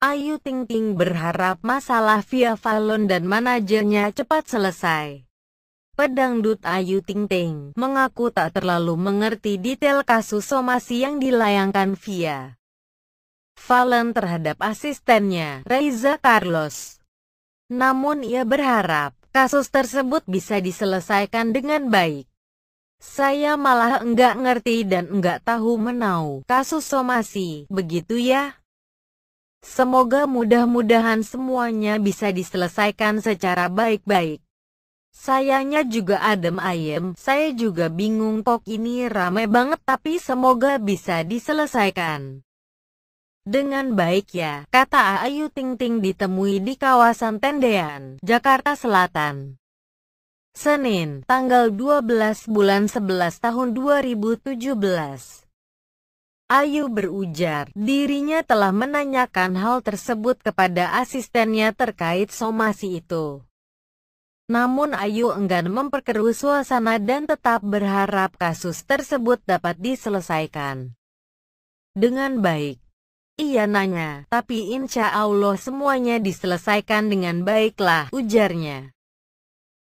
Ayu Ting Ting berharap masalah Via Fallon dan manajernya cepat selesai. Pedangdut Ayu Ting Ting mengaku tak terlalu mengerti detail kasus somasi yang dilayangkan Via Fallon terhadap asistennya, Reza Carlos. Namun ia berharap kasus tersebut bisa diselesaikan dengan baik. Saya malah enggak ngerti dan enggak tahu menau kasus somasi, begitu ya? Semoga mudah-mudahan semuanya bisa diselesaikan secara baik-baik. Sayangnya juga adem ayem, saya juga bingung kok ini rame banget tapi semoga bisa diselesaikan. Dengan baik ya, kata Ayu Ting Ting ditemui di kawasan Tendean, Jakarta Selatan. Senin, tanggal 12 bulan 11 tahun 2017. Ayu berujar, dirinya telah menanyakan hal tersebut kepada asistennya terkait somasi itu. Namun Ayu enggan memperkeruh suasana dan tetap berharap kasus tersebut dapat diselesaikan. Dengan baik, ia nanya, tapi insya Allah semuanya diselesaikan dengan baiklah, ujarnya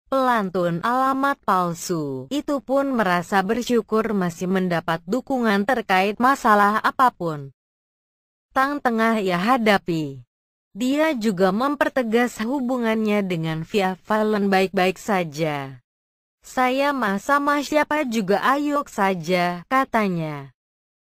pelantun alamat palsu itu pun merasa bersyukur masih mendapat dukungan terkait masalah apapun. Tang tengah ia hadapi. Dia juga mempertegas hubungannya dengan Via Valen baik-baik saja. Saya mah sama siapa juga ayok saja, katanya.